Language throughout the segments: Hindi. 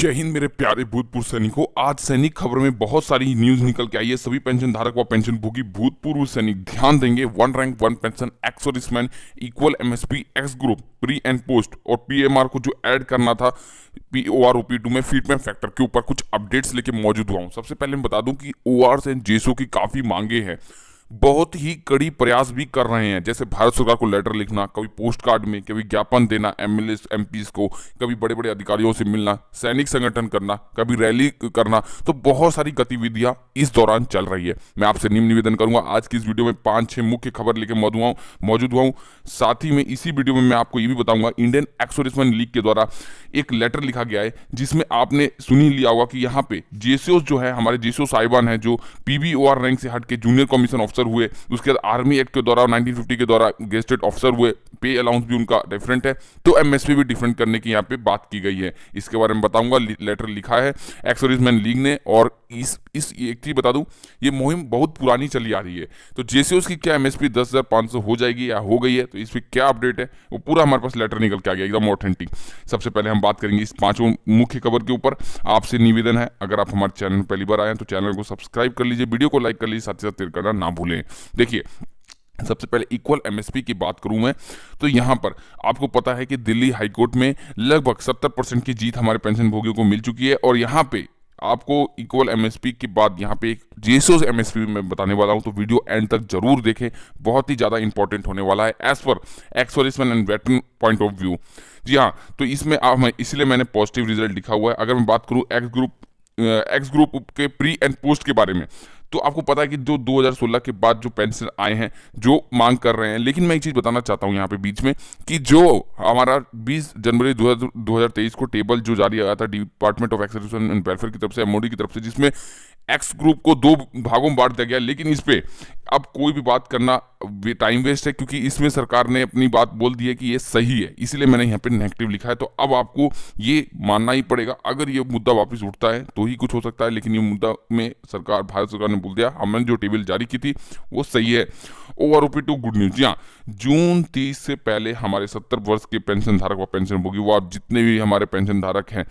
जय हिंद मेरे प्यारे भूतपूर्व सैनिकों आज सैनिक खबर में बहुत सारी न्यूज निकल के आई है सभी पेंशन धारक व पेंशन भोगी भूतपूर्व सैनिक ध्यान देंगे one rank one pension ex serviceman equal MSP ex group pre and post और पीएमआर को जो ऐड करना था P O R O P two में फीडमैन फैक्टर के ऊपर कुछ अपडेट्स लेके मौजूद हुआ हूँ सबसे पहले मैं बता दूं कि ओ आर एंड जेसो की काफी मांगे हैं बहुत ही कड़ी प्रयास भी कर रहे हैं जैसे भारत सरकार को लेटर लिखना कभी पोस्ट कार्ड में कभी ज्ञापन देना एम एल को कभी बड़े बड़े अधिकारियों से मिलना सैनिक संगठन करना कभी रैली करना तो बहुत सारी गतिविधियां इस दौरान चल रही है मैं आपसे निम्न निवेदन करूंगा आज की इस वीडियो में पांच छह मुख्य खबर लेकर मौजूद हुआ हूं साथ ही में इसी वीडियो में मैं आपको ये भी बताऊंगा इंडियन एक्सोरिसमन लीग के द्वारा एक लेटर लिखा गया है जिसमें आपने सुनी लिया होगा कि यहाँ पे जेसीओ जो है हमारे जेसीओ साहिबान है जो पीबीओ रैंक से हट के जूनियर कमीशन ऑफिसर ऑफिसर हुए उसके बाद आर्मी एक्ट के द्वारा 1950 के द्वारा गेस्टेड ऑफिसर हुए पे अलाउंस भी उनका डिफरेंट है तो एमएसपी भी डिफरेंट करने की यहाँ पे बात की गई है इसके बारे में बताऊंगा लेटर लिखा है एक्सर्विसमैन लीग ने और इस इस एक चीज़ बता दूं ये मुहिम बहुत पुरानी चली आ रही है तो जैसे उसकी क्या एमएसपी दस हज़ार पांच सौ हो जाएगी या हो गई है तो इस पर क्या अपडेट है वो पूरा हमारे पास लेटर निकल के आ गया एकदम ऑथेंटिक सबसे पहले हम बात करेंगे इस पांचों मुख्य खबर के ऊपर आपसे निवेदन है अगर आप हमारे चैनल पहली बार आए हैं तो चैनल को सब्सक्राइब कर लीजिए वीडियो को लाइक कर लीजिए साथ ही साथ शेयर करना ना भूलें देखिए सबसे पहले इक्वल एमएसपी की बात करूं मैं तो यहां पर आपको पता है कि दिल्ली हाईकोर्ट में लगभग सत्तर परसेंट की जीत हमारे पेंशन भोगियों को मिल चुकी है और यहां पे आपको इक्वल एमएसपी के बाद यहाँ पे एक जेसोज एमएसपी मैं बताने वाला हूँ तो वीडियो एंड तक जरूर देखें बहुत ही ज़्यादा इंपॉर्टेंट होने वाला है as per ex servicemen and veteran point of view जी हाँ तो इसमें आप इसलिए मैंने पॉजिटिव रिजल्ट लिखा हुआ है अगर मैं बात करूँ एक्स ग्रुप एक्स ग्रुप के प्री एंड पोस्ट के बारे में तो आपको पता है कि जो 2016 के बाद जो पेंशन आए हैं जो मांग कर रहे हैं लेकिन मैं एक चीज़ बताना चाहता हूं यहां पे बीच में कि जो हमारा 20 जनवरी 2023 को टेबल जो जारी आया था department of ex service and welfare की तरफ से एमओडी की तरफ से जिसमें एक्स ग्रुप को दो भागों में बांट दिया गया लेकिन इस पर अब कोई भी बात करना टाइम वेस्ट है क्योंकि इसमें सरकार ने अपनी बात बोल दी है कि ये सही है इसलिए मैंने यहाँ पे नेगेटिव लिखा है तो अब आपको ये मानना ही पड़ेगा अगर ये मुद्दा वापस उठता है तो ही कुछ हो सकता है लेकिन ये मुद्दा में सरकार भारत सरकार ने बोल दिया हमने जो टेबल जारी की थी वो सही है O R two good news यहाँ जून तीस से पहले हमारे सत्तर वर्ष के पेंशन धारक व पेंशन भोगी वो आप जितने भी हमारे पेंशन धारक हैं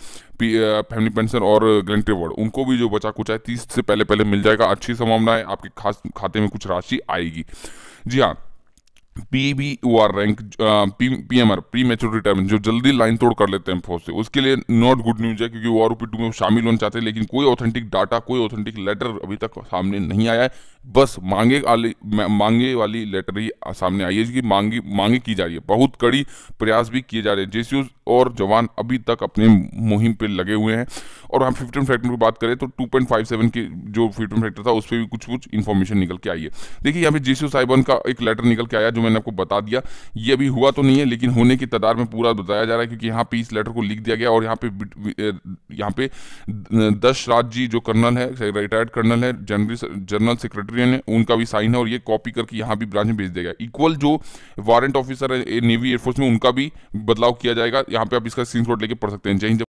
फैमिली पेंशन और ग्रेंटी वर्ड उनको भी जो बचा कुछ है तीस से पहले पहले मिल जाएगा अच्छी संभावना है आपके खास खाते में कुछ राशि आएगी जी हाँ P B U R rank P M R pre mature retirement जो जल्दी लाइन तोड़ कर लेते हैं फोर्स से उसके लिए नॉट गुड न्यूज है क्योंकि वो आर टू में शामिल होना चाहते हैं लेकिन कोई ऑथेंटिक डाटा कोई ऑथेंटिक लेटर अभी तक सामने नहीं आया है बस मांगे वाली मांगे वाली लेटर ही सामने आई है जिसकी मांगी मांगे की जा रही है बहुत कड़ी प्रयास भी किए जा रहे हैं जेसीओ और जवान अभी तक अपने मुहिम पर लगे हुए हैं और हम फ्यूटन फैक्टर की बात करें तो 2.57 की जो फ्यूटन फैक्टर था उस पर भी कुछ कुछ इन्फॉर्मेशन निकल के आई है देखिए यहाँ पे जेसीओ साइबन का एक लेटर निकल के आया जो मैंने आपको बता दिया ये अभी हुआ तो नहीं है लेकिन होने की तदार में पूरा बताया जा रहा है क्योंकि यहाँ पे इस लेटर को लिख दिया गया और यहाँ पे यहाँ पे दस राज्य जो कर्नल है रिटायर्ड कर्नल है जनरल जनरल सेक्रेटरी है उनका भी साइन है और ये कॉपी करके यहाँ भी ब्रांच में भेज दिया गया इक्वल जो वारंट ऑफिसर है नेवी एयरफोर्स में उनका भी बदलाव किया जाएगा यहाँ पे आप इसका स्क्रीन लेके पढ़ सकते हैं जय हिंद